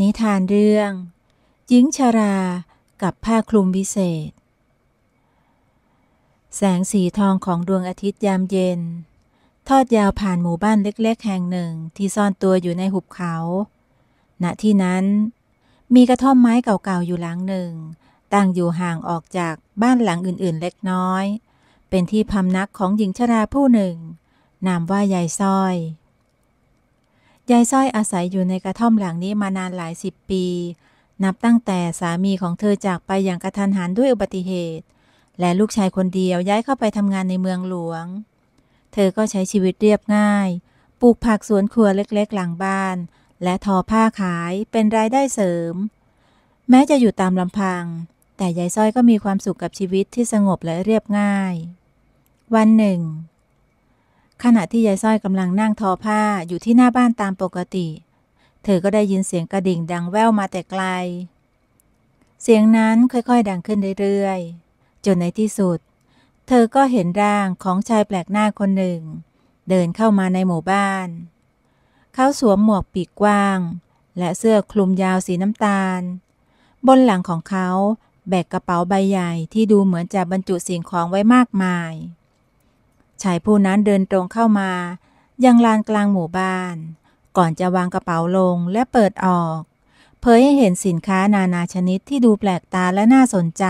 นิทานเรื่องหญิงชารากับผ้าคลุมวิเศษ แสงสีทองของดวงอาทิตย์ยามเย็น ทอดยาวผ่านหมู่บ้านเล็กๆแห่งหนึ่งที่ซ่อนตัวอยู่ในหุบเขา ณที่นั้นมีกระท่อมไม้เก่าๆอยู่หลังหนึ่ง ตั้งอยู่ห่างออกจากบ้านหลังอื่นๆ เล็กน้อย เป็นที่พำนักของหญิงชราผู้หนึ่งนามว่ายายซ้อยยายส้อยอาศัยอยู่ในกระท่อมหลังนี้มานานหลายสิบปี นับตั้งแต่สามีของเธอจากไปอย่างกระทันหันด้วยอุบัติเหตุ และลูกชายคนเดียวย้ายเข้าไปทำงานในเมืองหลวง เธอก็ใช้ชีวิตเรียบง่าย ปลูกผักสวนครัวเล็กๆ หลังบ้าน และทอผ้าขายเป็นรายได้เสริม แม้จะอยู่ตามลำพัง แต่ยายส้อยก็มีความสุขกับชีวิตที่สงบและเรียบง่าย วันหนึ่งขณะที่ยายส้อยกำลังนั่งทอผ้าอยู่ที่หน้าบ้านตามปกติ เธอก็ได้ยินเสียงกระดิ่งดังแว่วมาแต่ไกล เสียงนั้นค่อยๆ ดังขึ้นเรื่อยๆ จนในที่สุด เธอก็เห็นร่างของชายแปลกหน้าคนหนึ่ง เดินเข้ามาในหมู่บ้าน เขาสวมหมวกปีกกว้าง และเสื้อคลุมยาวสีน้ำตาล บนหลังของเขาแบกกระเป๋าใบใหญ่ ที่ดูเหมือนจะบรรจุสิ่งของไว้มากมายชายผู้นั้นเดินตรงเข้ามา ยังลานกลางหมู่บ้าน ก่อนจะวางกระเป๋าลงและเปิดออกเผยให้เห็นสินค้านานาชนิดที่ดูแปลกตาและน่าสนใจ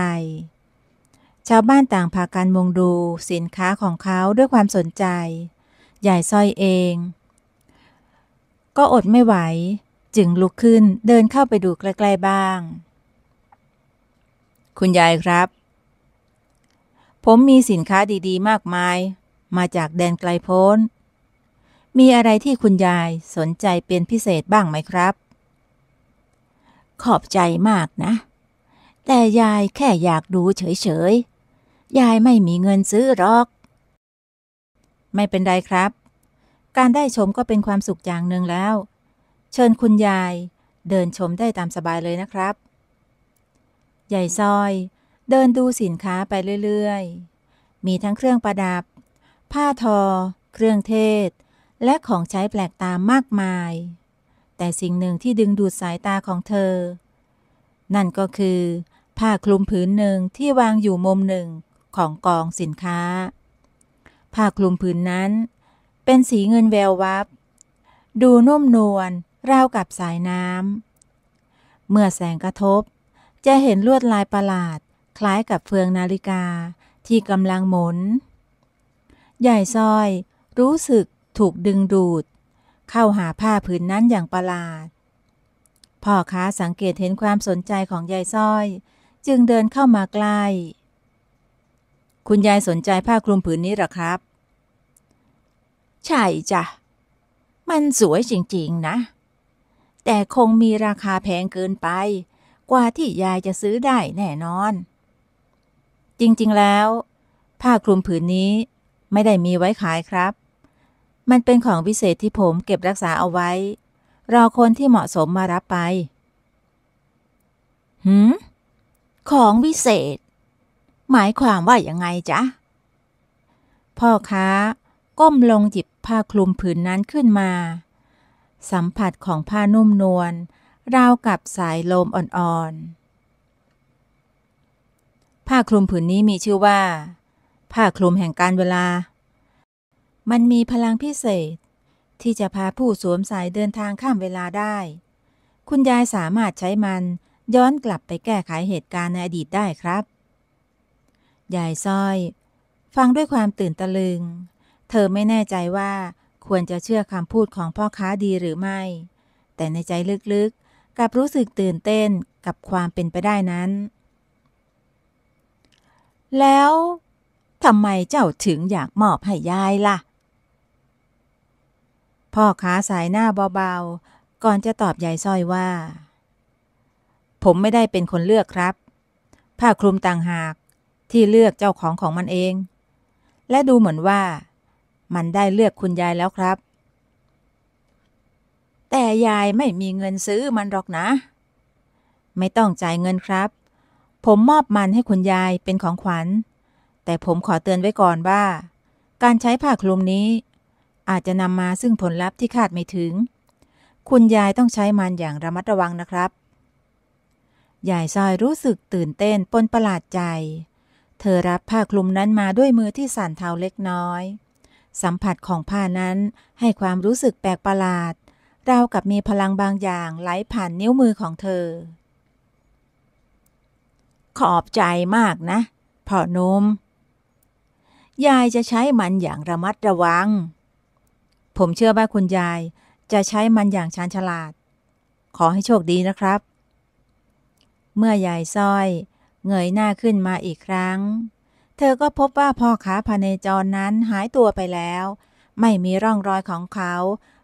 ชาวบ้านต่างพากันมองดูสินค้าของเขาด้วยความสนใจใหญ่ซ้อยเอง ก็อดไม่ไหว จึงลุกขึ้นเดินเข้าไปดูใกล้ ๆบ้าง คุณยายครับ ผมมีสินค้าดีๆมากมายมาจากแดนไกลโพ้น มีอะไรที่คุณยายสนใจเป็นพิเศษบ้างไหมครับ ขอบใจมากนะ แต่ยายแค่อยากดูเฉยๆ ยายไม่มีเงินซื้อหรอก ไม่เป็นไรครับ การได้ชมก็เป็นความสุขอย่างหนึ่งแล้ว เชิญคุณยายเดินชมได้ตามสบายเลยนะครับ ใหญ่ซอยเดินดูสินค้าไปเรื่อยๆ มีทั้งเครื่องประดับผ้าทอ เครื่องเทศ และของใช้แปลกตามากมาย แต่สิ่งหนึ่งที่ดึงดูดสายตาของเธอ นั่นก็คือผ้าคลุมผืนหนึ่งที่วางอยู่มุมหนึ่งของกองสินค้า ผ้าคลุมผืนนั้น เป็นสีเงินแวววับ ดูนุ่มนวลราวกับสายน้ำเมื่อแสงกระทบ จะเห็นลวดลายประหลาด คล้ายกับเฟืองนาฬิกาที่กำลังหมุนใหญ่ซอย รู้สึกถูกดึงดูด เข้าหาผ้าผืนนั้นอย่างประหลาด พ่อค้าสังเกตเห็นความสนใจของยายซอย จึงเดินเข้ามาใกล้ คุณยายสนใจผ้าคลุมผืนนี้หรอครับ ใช่จ้ะ มันสวยจริงๆนะ แต่คงมีราคา แพง เกินไป กว่าที่ยายจะซื้อ ได้แน่นอน จริงๆแล้ว ผ้าคลุมผืนนี้ไม่ได้มีไว้ขายครับ มันเป็นของวิเศษที่ผมเก็บรักษาเอาไว้ รอคนที่เหมาะสมมารับไป หืม ของวิเศษ หมายความว่าอย่างไงจ๊ะ พ่อค้าก้มลงหยิบผ้าคลุมผืนนั้นขึ้นมา สัมผัสของผ้านุ่มนวลราวกับสายลมอ่อนๆ ผ้าคลุมผืนนี้มีชื่อว่าผ้าคลุมแห่งการเวลา มันมีพลังพิเศษ ที่จะพาผู้สวมใส่เดินทางข้ามเวลาได้ คุณยายสามารถใช้มันย้อนกลับไปแก้ไขเหตุการณ์ในอดีตได้ครับ ยายซ้อย ฟังด้วยความตื่นตะลึง เธอไม่แน่ใจว่าควรจะเชื่อคำพูดของพ่อค้าดีหรือไม่ แต่ในใจลึกๆกับรู้สึกตื่นเต้นกับความเป็นไปได้นั้น แล้วทำไมเจ้าถึงอยากมอบให้ยายละ่ะ พ่อค้าสายหน้าเบาๆก่อนจะตอบยายส้อยว่า ผมไม่ได้เป็นคนเลือกครับ ผ้าคลุมต่างหากที่เลือกเจ้าของของมันเอง และดูเหมือนว่า มันได้เลือกคุณยายแล้วครับ แต่ยายไม่มีเงินซื้อมันหรอกนะ ไม่ต้องจ่ายเงินครับ ผมมอบมันให้คุณยายเป็นของขวัญแต่ผมขอเตือนไว้ก่อนว่า การใช้ผ้าคลุมนี้ อาจจะนำมาซึ่งผลลัพธ์ที่คาดไม่ถึง คุณยายต้องใช้มันอย่างระมัดระวังนะครับ ยายซอยรู้สึกตื่นเต้นปนประหลาดใจ เธอรับผ้าคลุมนั้นมาด้วยมือที่สั่นเทาเล็กน้อย สัมผัสของผ้านั้นให้ความรู้สึกแปลกประหลาดราวกับมีพลังบางอย่างไหลผ่านนิ้วมือของเธอ ขอบใจมากนะพ่อนมยายจะใช้มันอย่างระมัดระวัง ผมเชื่อว่าคุณยายจะใช้มันอย่างชาญฉลาด ขอให้โชคดีนะครับ เมื่อยายซ้อยเงยหน้าขึ้นมาอีกครั้ง เธอก็พบว่าพ่อค้าภายในจรนั้นหายตัวไปแล้ว ไม่มีร่องรอยของเขา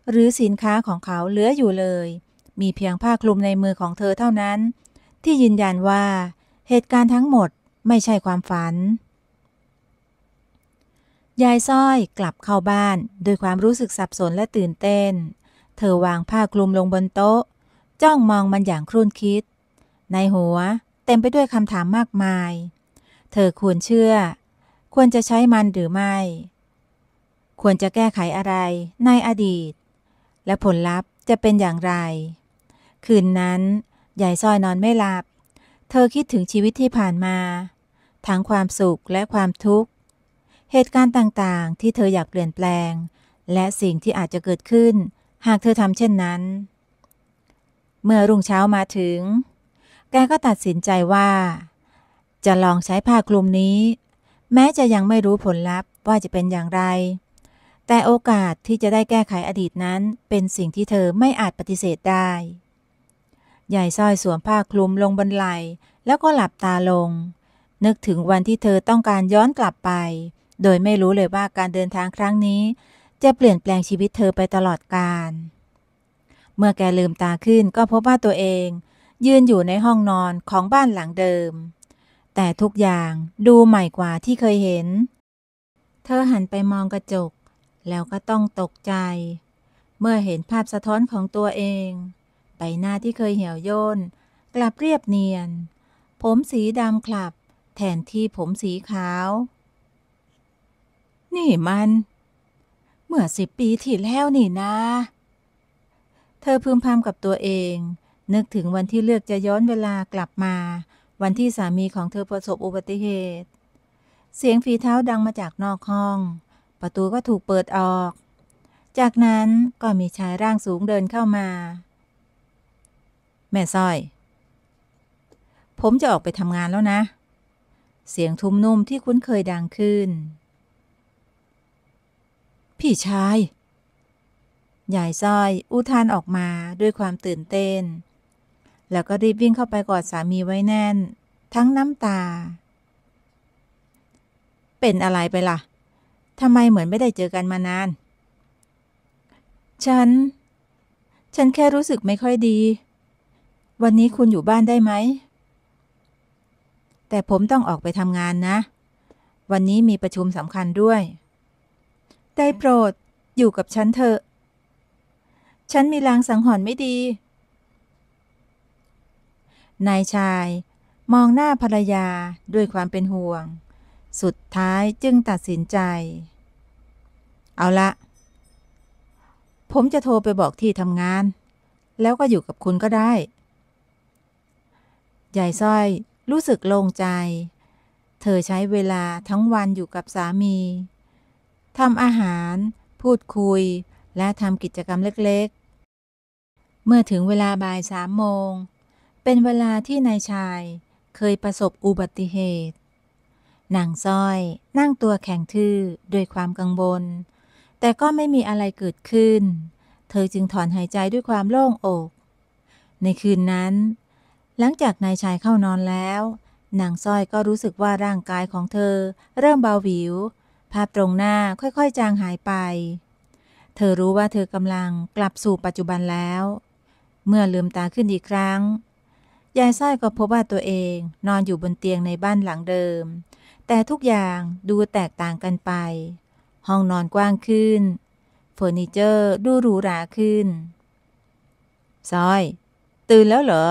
หรือสินค้าของเขาเหลืออยู่เลย มีเพียงผ้าคลุมในมือของเธอเท่านั้น ที่ยืนยันว่า เหตุการณ์ทั้งหมดไม่ใช่ความฝันยายส้อย กลับเข้าบ้านด้วยความรู้สึกสับสนและตื่นเต้น เธอวางผ้าคลุมลงบนโต๊ะ จ้องมองมันอย่างครุ่นคิด ในหัวเต็มไปด้วยคำถามมากมาย เธอควรเชื่อ ควรจะใช้มันหรือไม่ ควรจะแก้ไขอะไร ในอดีต และผลลัพธ์จะเป็นอย่างไร คืนนั้น ยายส้อยนอนไม่หลับ เธอคิดถึงชีวิตที่ผ่านมา ทั้งความสุขและความทุกข์เหตุการณ์ต่างๆ ที่เธออยากเปลี่ยนแปลง และสิ่งที่อาจจะเกิดขึ้น หากเธอทำเช่นนั้น เมื่อรุ่งเช้ามาถึง แกก็ตัดสินใจว่า จะลองใช้ผ้าคลุมนี้ แม้จะยังไม่รู้ผลลัพธ์ว่าจะเป็นอย่างไร แต่โอกาสที่จะได้แก้ไขอดีตนั้นเป็นสิ่งที่เธอไม่อาจปฏิเสธได้ ใหญ่สร้อยสวมผ้าคลุมลงบนไหลแล้วก็หลับตาลง นึกถึงวันที่เธอต้องการย้อนกลับไปโดยไม่รู้เลยว่าการเดินทางครั้งนี้ จะเปลี่ยนแปลงชีวิตเธอไปตลอดกาลเมื่อแกลืมตาขึ้นก็พบว่าตัวเอง ยืนอยู่ในห้องนอนของบ้านหลังเดิม แต่ทุกอย่างดูใหม่กว่าที่เคยเห็น เธอหันไปมองกระจก แล้วก็ต้องตกใจ เมื่อเห็นภาพสะท้อนของตัวเองใบหน้าที่เคยเหี่ยวย่นกลับเรียบเนียน ผมสีดำคลับแทนที่ผมสีขาวนี่มัน เมื่อสิบปีที่แล้วนี่นะ เธอพึมพำกับตัวเอง นึกถึงวันที่เลือกจะย้อนเวลากลับมา วันที่สามีของเธอประสบอุบัติเหตุ เสียงฝีเท้าดังมาจากนอกห้อง ประตูก็ถูกเปิดออก จากนั้นก็มีชายร่างสูงเดินเข้ามา แม่ส้อย ผมจะออกไปทำงานแล้วนะ เสียงทุ้มนุ่มที่คุ้นเคยดังขึ้นพี่ชาย ยายซ้อยอุทานออกมาด้วยความตื่นเต้น แล้วก็รีบวิ่งเข้าไปกอดสามีไว้แน่น ทั้งน้ำตา เป็นอะไรไปล่ะทำไมเหมือนไม่ได้เจอกันมานาน ฉัน ฉันแค่รู้สึกไม่ค่อยดี วันนี้คุณอยู่บ้านได้ไหม แต่ผมต้องออกไปทำงานนะ วันนี้มีประชุมสำคัญด้วยได้โปรดอยู่กับฉันเถอะ ฉันมีลางสังหรณ์ไม่ดีนายชาย มองหน้าภรรยาด้วยความเป็นห่วง สุดท้ายจึงตัดสินใจ เอาละผมจะโทรไปบอกที่ทำงาน แล้วก็อยู่กับคุณก็ได้ยายส้อยรู้สึกโล่งใจ เธอใช้เวลาทั้งวันอยู่กับสามีทำอาหาร พูดคุย และทำกิจกรรมเล็กๆ เมื่อถึงเวลาบ่ายสามโมง เป็นเวลาที่นายชายเคยประสบอุบัติเหตุ นางซ้อยนั่งตัวแข็งทื่อ ด้วยความกังวล แต่ก็ไม่มีอะไรเกิดขึ้น เธอจึงถอนหายใจด้วยความโล่งอก ในคืนนั้น หลังจากนายชายเข้านอนแล้ว นางซ้อยก็รู้สึกว่าร่างกายของเธอเริ่มเบาหวิวภาพตรงหน้าค่อยๆจางหายไป เธอรู้ว่าเธอกำลังกลับสู่ปัจจุบันแล้ว เมื่อลืมตาขึ้นอีกครั้ง ยายส้อยก็พบว่าตัวเองนอนอยู่บนเตียงในบ้านหลังเดิม แต่ทุกอย่างดูแตกต่างกันไป ห้องนอนกว้างขึ้นเฟอร์นิเจอร์ดูหรูหราขึ้นส้อยตื่นแล้วเหรอ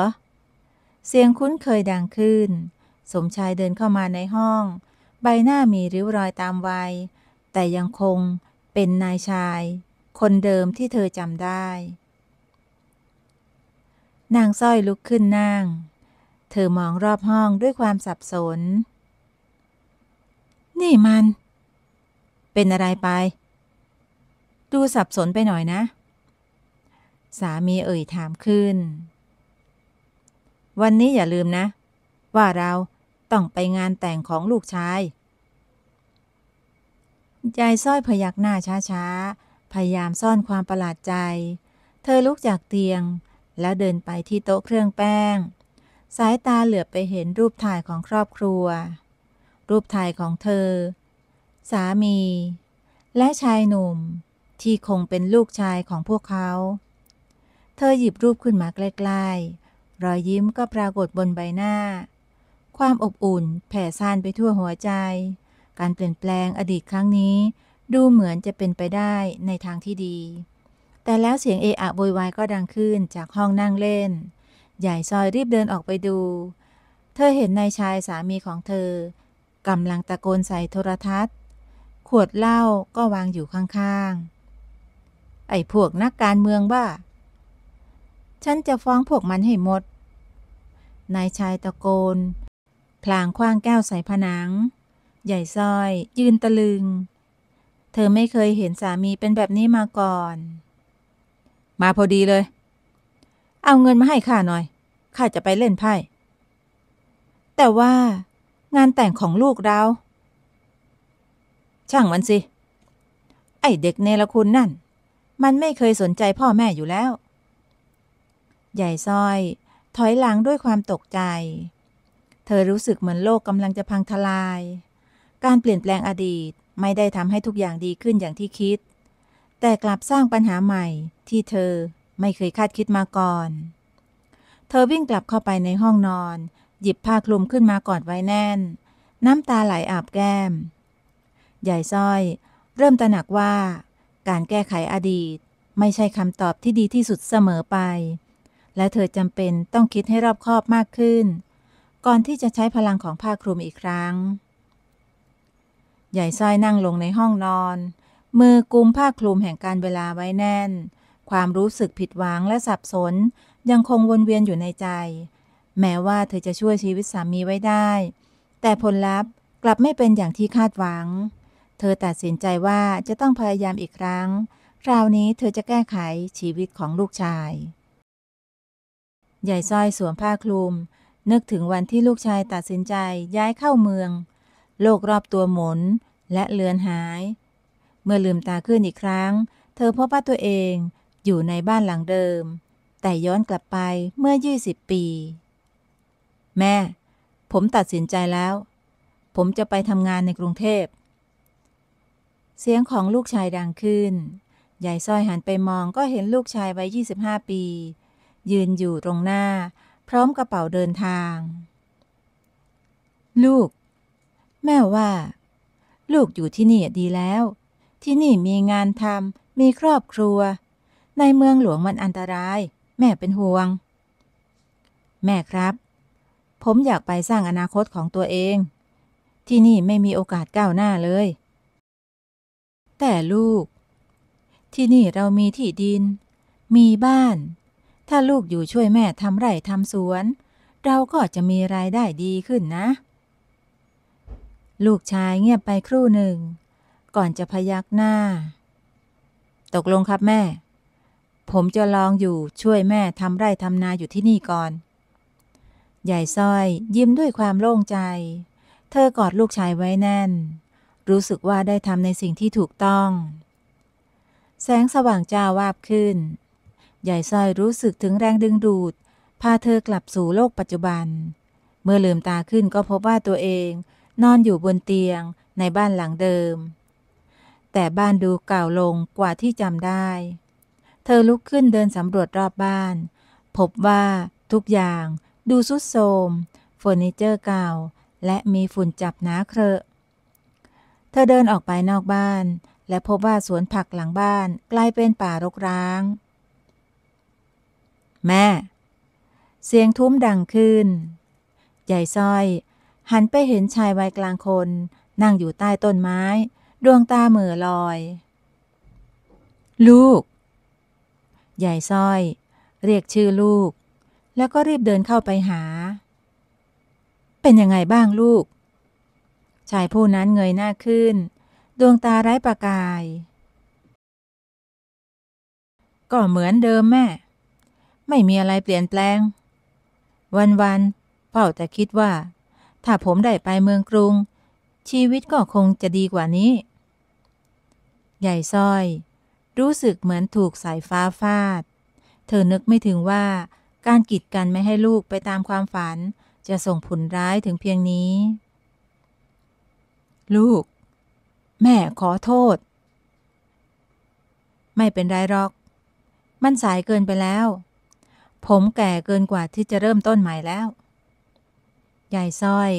เสียงคุ้นเคยดังขึ้น สมชายเดินเข้ามาในห้องใบหน้ามีริ้วรอยตามวัย แต่ยังคงเป็นนายชาย คนเดิมที่เธอจำได้ นางสร้อยลุกขึ้นนั่ง เธอมองรอบห้องด้วยความสับสน นี่มัน เป็นอะไรไป ดูสับสนไปหน่อยนะ สามีเอ่ยถามขึ้น วันนี้อย่าลืมนะ ว่าเราต้องไปงานแต่งของลูกชายยายส้อยพยักหน้าช้าๆ พยายามซ่อนความประหลาดใจ เธอลุกจากเตียงแล้วเดินไปที่โต๊ะเครื่องแป้งสายตาเหลือบไปเห็นรูปถ่ายของครอบครัว รูปถ่ายของเธอ สามี และชายหนุ่ม ที่คงเป็นลูกชายของพวกเขา เธอหยิบรูปขึ้นมาใกล้ๆ รอยยิ้มก็ปรากฏบนใบหน้าความอบอุ่นแผ่ซ่านไปทั่วหัวใจ การเปลี่ยนแปลงอดีตครั้งนี้ดูเหมือนจะเป็นไปได้ในทางที่ดี แต่แล้วเสียงเอะอะโวยวายก็ดังขึ้นจากห้องนั่งเล่น ใหญ่ซอยรีบเดินออกไปดู เธอเห็นนายชายสามีของเธอกำลังตะโกนใส่โทรทัศน์ ขวดเหล้าก็วางอยู่ข้างๆ ไอ้พวกนักการเมืองบ้า ฉันจะฟ้องพวกมันให้หมด นายชายตะโกนพลางคว้างแก้วใส่ผนัง ใหญ่ซ้อยยืนตะลึง เธอไม่เคยเห็นสามีเป็นแบบนี้มาก่อน มาพอดีเลย เอาเงินมาให้ข้าหน่อย ข้าจะไปเล่นไพ่ แต่ว่างานแต่งของลูกเรา ช่างมันสิ ไอเด็กเนรคุณนั่น มันไม่เคยสนใจพ่อแม่อยู่แล้ว ใหญ่ซ้อยถอยหลังด้วยความตกใจเธอรู้สึกเหมือนโลกกำลังจะพังทลาย การเปลี่ยนแปลงอดีตไม่ได้ทำให้ทุกอย่างดีขึ้นอย่างที่คิด แต่กลับสร้างปัญหาใหม่ที่เธอไม่เคยคาดคิดมาก่อน เธอวิ่งกลับเข้าไปในห้องนอน หยิบผ้าคลุมขึ้นมากอดไว้แน่น น้ำตาไหลาอาบแก้ม ใหญ่ซ้อย เริ่มตระหนักว่า การแก้ไขอดีต ไม่ใช่คำตอบที่ดีที่สุดเสมอไป และเธอจำเป็นต้องคิดให้รอบคอบมากขึ้นก่อนที่จะใช้พลังของผ้าคลุมอีกครั้ง ใหญ่สร้อยนั่งลงในห้องนอน มือกุมผ้าคลุมแห่งการเวลาไว้แน่น ความรู้สึกผิดหวังและสับสนยังคงวนเวียนอยู่ในใจ แม้ว่าเธอจะช่วยชีวิตสามีไว้ได้ แต่ผลลัพธ์กลับไม่เป็นอย่างที่คาดหวัง เธอตัดสินใจว่าจะต้องพยายามอีกครั้ง คราวนี้เธอจะแก้ไขชีวิตของลูกชาย ใหญ่สร้อยสวมผ้าคลุมนึกถึงวันที่ลูกชายตัดสินใจย้ายเข้าเมือง โลกรอบตัวหมุนและเลือนหาย เมื่อลืมตาขึ้นอีกครั้ง เธอพบว่าตัวเองอยู่ในบ้านหลังเดิม แต่ย้อนกลับไปเมื่อ 20 ปี แม่ ผมตัดสินใจแล้ว ผมจะไปทำงานในกรุงเทพ เสียงของลูกชายดังขึ้น ยายส้อยหันไปมองก็เห็นลูกชายวัย25 ปี ยืนอยู่ตรงหน้าพร้อมกระเป๋าเดินทาง ลูก แม่ว่า ลูกอยู่ที่นี่ดีแล้ว ที่นี่มีงานทำมีครอบครัว ในเมืองหลวงมันอันตราย แม่เป็นห่วง แม่ครับ ผมอยากไปสร้างอนาคตของตัวเอง ที่นี่ไม่มีโอกาสก้าวหน้าเลย แต่ลูก ที่นี่เรามีที่ดิน มีบ้านถ้าลูกอยู่ช่วยแม่ทำไร่ทำสวน เราก็จะมีรายได้ดีขึ้นนะ ลูกชายเงียบไปครู่หนึ่ง ก่อนจะพยักหน้า ตกลงครับแม่ ผมจะลองอยู่ช่วยแม่ทำไร่ทำนาอยู่ที่นี่ก่อน ใหญ่ซ้อย ยิ้มด้วยความโล่งใจ เธอกอดลูกชายไว้แน่น รู้สึกว่าได้ทำในสิ่งที่ถูกต้อง แสงสว่างจ้าวาบขึ้นยายสร้อยรู้สึกถึงแรงดึงดูด พาเธอกลับสู่โลกปัจจุบัน เมื่อลืมตาขึ้นก็พบว่าตัวเอง นอนอยู่บนเตียงในบ้านหลังเดิม แต่บ้านดูเก่าลงกว่าที่จำได้ เธอลุกขึ้นเดินสำรวจรอบบ้าน พบว่าทุกอย่างดูสุดโทมเฟอร์นิเจอร์เก่า และมีฝุ่นจับหนาเครอะ เธอเดินออกไปนอกบ้าน และพบว่าสวนผักหลังบ้านกลายเป็นป่ารกร้างแม่ เสียงทุ้มดังขึ้น ใหญ่ซ้อย หันไปเห็นชายวัยกลางคน นั่งอยู่ใต้ต้นไม้ ดวงตาเหม่อลอย ลูก ใหญ่ซ้อย เรียกชื่อลูก แล้วก็รีบเดินเข้าไปหา เป็นยังไงบ้างลูก ชายผู้นั้นเงยหน้าขึ้น ดวงตาไร้ประกายก็เหมือนเดิมแม่ไม่มีอะไรเปลี่ยนแปลง วันๆเป่าแต่คิดว่า ถ้าผมได้ไปเมืองกรุง ชีวิตก็คงจะดีกว่านี้ ใหญ่ซอย รู้สึกเหมือนถูกสายฟ้าฟาด เธอนึกไม่ถึงว่า การกีดกันไม่ให้ลูกไปตามความฝัน จะส่งผลร้ายถึงเพียงนี้ ลูก แม่ขอโทษ ไม่เป็นไรหรอก มันสายเกินไปแล้วผมแก่เกินกว่าที่จะเริ่มต้นใหม่แล้ว ยายส้อย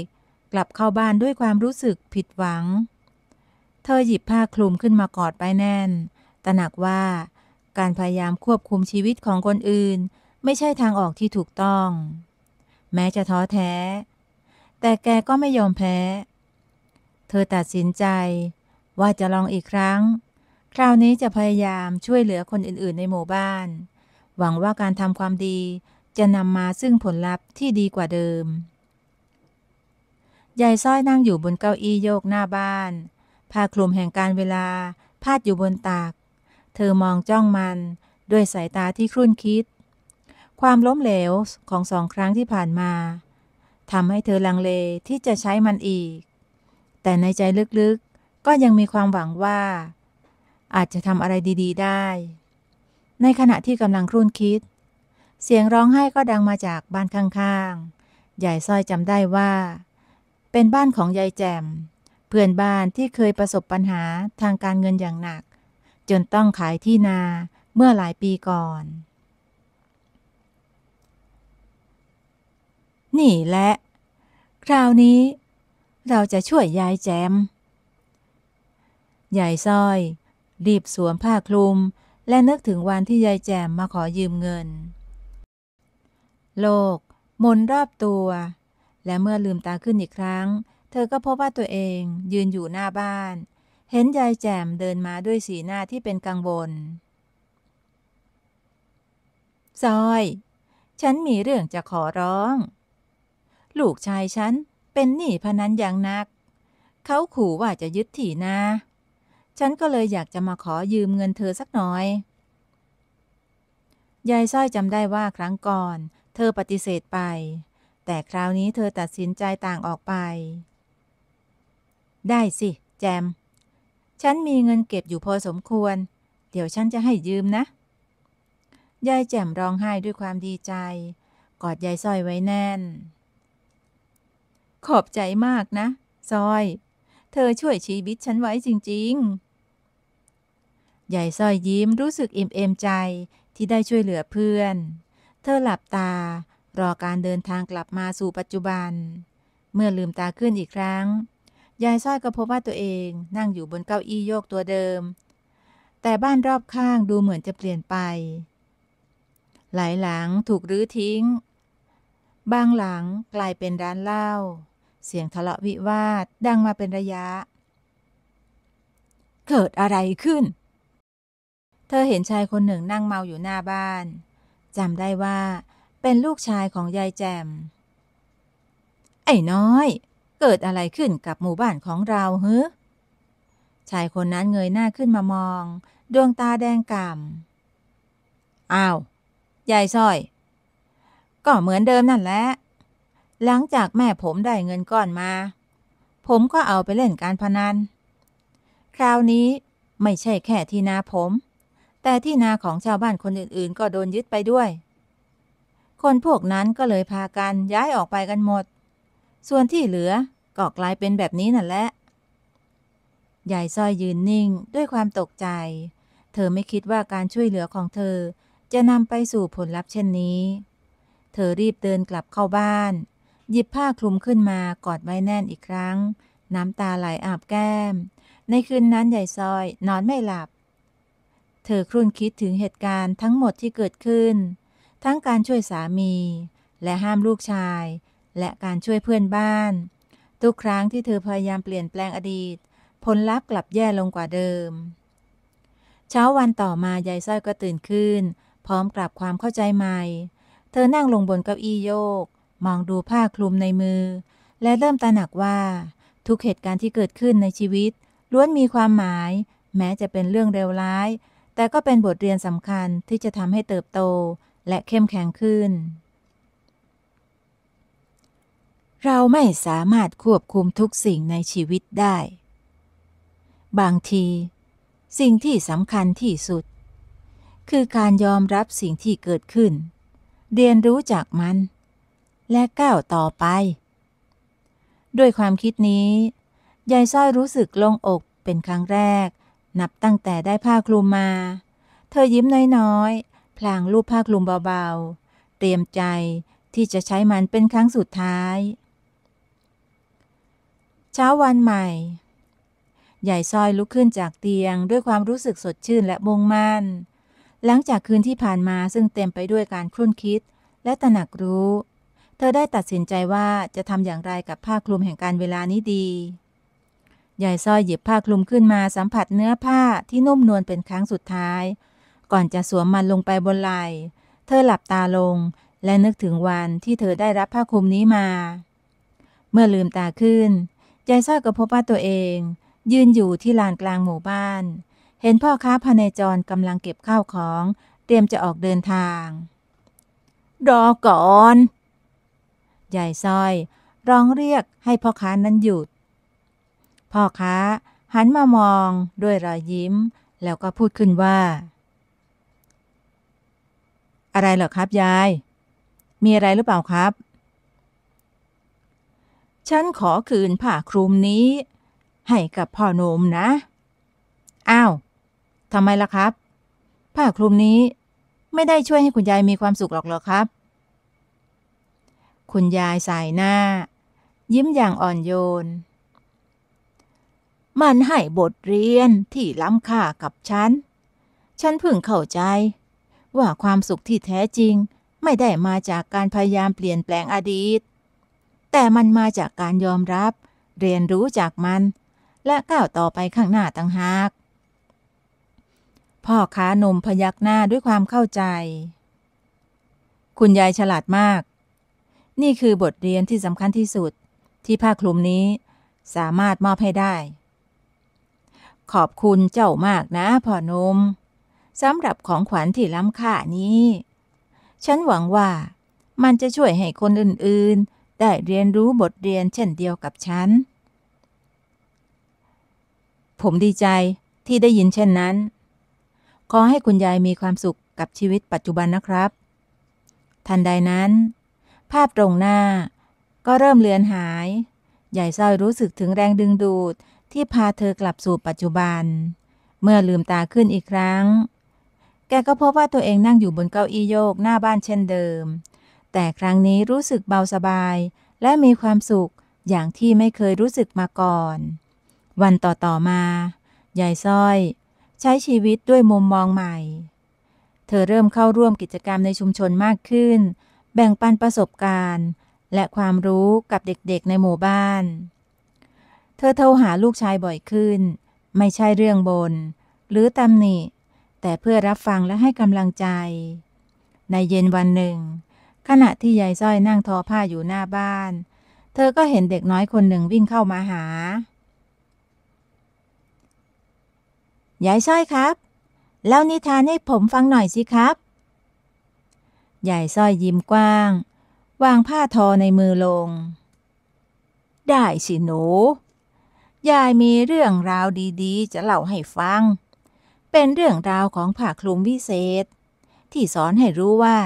กลับเข้าบ้านด้วยความรู้สึกผิดหวัง เธอหยิบผ้าคลุมขึ้นมากอดไปแน่น ตระหนักว่า การพยายามควบคุมชีวิตของคนอื่นไม่ใช่ทางออกที่ถูกต้อง แม้จะท้อแท้ แต่แกก็ไม่ยอมแพ้ เธอตัดสินใจว่าจะลองอีกครั้ง คราวนี้จะพยายามช่วยเหลือคนอื่นๆ ในหมู่บ้านหวังว่าการทำความดีจะนำมาซึ่งผลลัพธ์ที่ดีกว่าเดิม ยายส้อยนั่งอยู่บนเก้าอี้โยกหน้าบ้านผ้าคลุมแห่งการเวลา พาดอยู่บนตาก เธอมองจ้องมัน ด้วยสายตาที่ครุ่นคิด ความล้มเหลว ของสองครั้งที่ผ่านมาทำให้เธอลังเลที่จะใช้มันอีก แต่ในใจลึกๆ ก็ยังมีความหวังว่า อาจจะทำอะไรดีๆได้ในขณะที่กำลังครุ่นคิด เสียงร้องไห้ก็ดังมาจากบ้านข้างๆ ยายซ้อยจำได้ว่า เป็นบ้านของยายแจม เพื่อนบ้านที่เคยประสบปัญหาทางการเงินอย่างหนัก จนต้องขายที่นาเมื่อหลายปีก่อน นี่แหละคราวนี้ เราจะช่วยยายแจมยายซ้อยรีบสวมผ้าคลุมและนึกถึงวันที่ยายแจมมาขอยืมเงิน โลกหมุนรอบตัว และเมื่อลืมตาขึ้นอีกครั้ง เธอก็พบว่าตัวเองยืนอยู่หน้าบ้าน เห็นยายแจมเดินมาด้วยสีหน้าที่เป็นกังวลซอย ฉันมีเรื่องจะขอร้อง ลูกชายฉันเป็นหนี้พนันอย่างนัก เขาขู่ว่าจะยึดถี่นาฉันก็เลยอยากจะมาขอยืมเงินเธอสักหน่อย ยายสร้อยจำได้ว่าครั้งก่อนเธอปฏิเสธไป แต่คราวนี้เธอตัดสินใจต่างออกไป ได้สิ แจม ฉันมีเงินเก็บอยู่พอสมควร เดี๋ยวฉันจะให้ยืมนะ ยายแจมร้องไห้ด้วยความดีใจ กอดยายสร้อยไว้แน่น ขอบใจมากนะสร้อย เธอช่วยชีวิตฉันไว้จริง ๆใหญ่ซอยยิ้มรู้สึกอิ่มเอมใจที่ได้ช่วยเหลือเพื่อน เธอหลับตา รอการเดินทางกลับมาสู่ปัจจุบัน เมื่อลืมตาขึ้นอีกครั้งยายส้อยก็พบว่าตัวเองนั่งอยู่บนเก้าอี้โยกตัวเดิม แต่บ้านรอบข้างดูเหมือนจะเปลี่ยนไป หลายหลังถูกรื้อทิ้ง บางหลังกลายเป็นร้านเหล้าเสียงทะเลาะวิวาทดังมาเป็นระยะ เกิดอะไรขึ้นเธอเห็นชายคนหนึ่งนั่งเมาอยู่หน้าบ้าน จำได้ว่า เป็นลูกชายของยายแจม ไอ้น้อย เกิดอะไรขึ้นกับหมู่บ้านของเราเฮ้ชายคนนั้นเงยหน้าขึ้นมามองดวงตาแดงก่ำอ้าว ยายซอย ก็เหมือนเดิมนั่นแหละ หลังจากแม่ผมได้เงินก้อนมา ผมก็เอาไปเล่นการพนัน คราวนี้ไม่ใช่แค่ที่นาผมแต่ที่นาของชาวบ้านคนอื่นๆ ก็โดนยึดไปด้วย คนพวกนั้นก็เลยพากัน ย้ายออกไปกันหมด ส่วนที่เหลือ ก็กลายเป็นแบบนี้นั่นแหละยายซอยยืนนิ่งด้วยความตกใจ เธอไม่คิดว่าการช่วยเหลือของเธอ จะนำไปสู่ผลลัพธ์เช่นนี้ เธอรีบเดินกลับเข้าบ้าน หยิบผ้าคลุมขึ้นมากอดไว้แน่นอีกครั้ง น้ำตาไหลอาบแก้ม ในคืนนั้นยายซอยนอนไม่หลับเธอครุ่นคิดถึงเหตุการณ์ทั้งหมดที่เกิดขึ้น ทั้งการช่วยสามี และห้ามลูกชาย และการช่วยเพื่อนบ้าน ทุกครั้งที่เธอพยายามเปลี่ยนแปลงอดีต ผลลัพธ์กลับแย่ลงกว่าเดิม เช้าวันต่อมายายสร้อยก็ตื่นขึ้น พร้อมกลับความเข้าใจใหม่ เธอนั่งลงบนเก้าอี้โยก มองดูผ้าคลุมในมือ และเริ่มตระหนักว่า ทุกเหตุการณ์ที่เกิดขึ้นในชีวิตล้วนมีความหมาย แม้จะเป็นเรื่องเลวร้ายแต่ก็เป็นบทเรียนสำคัญที่จะทำให้เติบโตและเข้มแข็งขึ้น เราไม่สามารถควบคุมทุกสิ่งในชีวิตได้ บางที สิ่งที่สำคัญที่สุด คือการยอมรับสิ่งที่เกิดขึ้น เรียนรู้จากมัน และก้าวต่อไป ด้วยความคิดนี้ยายส้อยรู้สึกโล่งอกเป็นครั้งแรกนับตั้งแต่ได้ผ้าคลุมมา เธอยิ้มน้อยๆ พลางลูบผ้าคลุมเบาๆ เตรียมใจที่จะใช้มันเป็นครั้งสุดท้าย เช้าวันใหม่ ใหญ่ซอยลุกขึ้นจากเตียงด้วยความรู้สึกสดชื่นและมุ่งมั่น หลังจากคืนที่ผ่านมาซึ่งเต็มไปด้วยการครุ่นคิด และตระหนักรู้ เธอได้ตัดสินใจว่าจะทำอย่างไรกับผ้าคลุมแห่งการเวลานี้ดียายซ้อยหยิบผ้าคลุมขึ้นมาสัมผัสเนื้อผ้าที่นุ่มนวลเป็นครั้งสุดท้าย ก่อนจะสวมมันลงไปบนไหล่เธอหลับตาลงและนึกถึงวันที่เธอได้รับผ้าคลุมนี้มา เมื่อลืมตาขึ้นยายซ้อยก็พบว่าตัวเอง ยืนอยู่ที่ลานกลางหมู่บ้าน เห็นพ่อค้าพเนจรกำลังเก็บข้าวของ เตรียมจะออกเดินทางรอก่อนยายซ้อย ร้องเรียกให้พ่อค้านั้นหยุดพ่อค้าหันมามองด้วยรอยยิ้มแล้วก็พูดขึ้นว่า อะไรเหรอครับยาย มีอะไรหรือเปล่าครับ ฉันขอคืนผ้าคลุมนี้ ให้กับพ่อโนมนะอ้าวทำไมล่ะครับผ้าคลุมนี้ไม่ได้ช่วยให้คุณยายมีความสุขหรอกเหรอครับ คุณยายสายหน้า ยิ้มอย่างอ่อนโยนมันให้บทเรียนที่ล้ำค่ากับฉัน ฉันพึ่งเข้าใจว่าความสุขที่แท้จริง ไม่ได้มาจากการพยายามเปลี่ยนแปลงอดีต แต่มันมาจากการยอมรับเรียนรู้จากมัน และก้าวต่อไปข้างหน้าต่างหาก พ่อค้านมพยักหน้าด้วยความเข้าใจ คุณยายฉลาดมาก นี่คือบทเรียนที่สำคัญที่สุดที่ผ้าคลุมนี้สามารถมอบให้ได้ขอบคุณเจ้ามากนะพ่อนมสำหรับของขวัญที่ล้ำค่านี้ ฉันหวังว่ามันจะช่วยให้คนอื่นๆ ได้เรียนรู้บทเรียนเช่นเดียวกับฉัน ผมดีใจที่ได้ยินเช่นนั้น ขอให้คุณยายมีความสุขกับชีวิตปัจจุบันนะครับ ทันใดนั้น ภาพตรงหน้าก็เริ่มเลือนหายหญ่ส้อยรู้สึกถึงแรงดึงดูดที่พาเธอกลับสู่ปัจจุบัน เมื่อลืมตาขึ้นอีกครั้ง แกก็พบว่าตัวเองนั่งอยู่บนเก้าอี้โยกหน้าบ้านเช่นเดิม แต่ครั้งนี้รู้สึกเบาสบายและมีความสุขอย่างที่ไม่เคยรู้สึกมาก่อน วันต่ออมา ยายซ้อย ใช้ชีวิตด้วยมุมมองใหม่ เธอเริ่มเข้าร่วมกิจกรรมในชุมชนมากขึ้น แบ่งปันประสบการณ์ และความรู้กับเด็กๆในหมู่บ้านเธอโทรหาลูกชายบ่อยขึ้น ไม่ใช่เรื่องบนหรือตำหนิ แต่เพื่อรับฟังและให้กำลังใจ ในเย็นวันหนึ่ง ขณะที่ยายส้อยนั่งทอผ้าอยู่หน้าบ้าน เธอก็เห็นเด็กน้อยคนหนึ่งวิ่งเข้ามาหายายส้อยครับเล่านิทานให้ผมฟังหน่อยสิครับยายส้อยยิ้มกว้าง วางผ้าทอในมือลงได้สิหนูยายมีเรื่องราวดี ๆ จะเล่าให้ฟัง เป็นเรื่องราวของผ้าคลุมวิเศษ ที่สอนให้รู้ว่า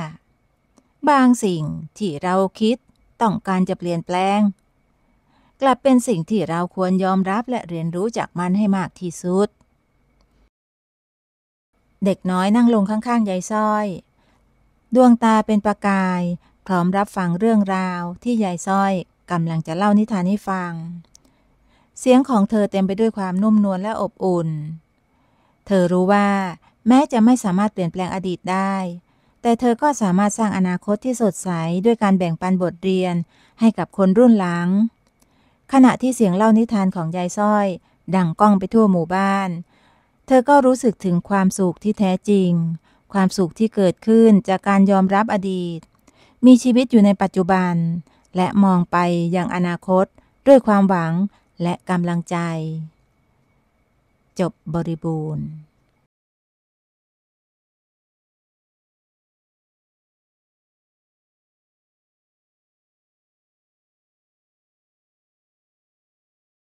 บางสิ่งที่เราคิด ต้องการจะเปลี่ยนแปลง กลับเป็นสิ่งที่เราควรยอมรับและเรียนรู้จากมันให้มากที่สุด เด็กน้อยนั่งลงข้างๆ ยายซ้อย ดวงตาเป็นประกาย พร้อมรับฟังเรื่องราวที่ยายซ้อยกำลังจะเล่านิทานให้ฟังเสียงของเธอเต็มไปด้วยความนุ่มนวลและอบอุ่น เธอรู้ว่า แม้จะไม่สามารถเปลี่ยนแปลงอดีตได้ แต่เธอก็สามารถสร้างอนาคตที่สดใสด้วยการแบ่งปันบทเรียนให้กับคนรุ่นหลัง ขณะที่เสียงเล่านิทานของยายส้อย ดังก้องไปทั่วหมู่บ้าน เธอก็รู้สึกถึงความสุขที่แท้จริง ความสุขที่เกิดขึ้นจากการยอมรับอดีต มีชีวิตอยู่ในปัจจุบัน และมองไปยังอนาคตด้วยความหวังและกำลังใจจบบริบูรณ์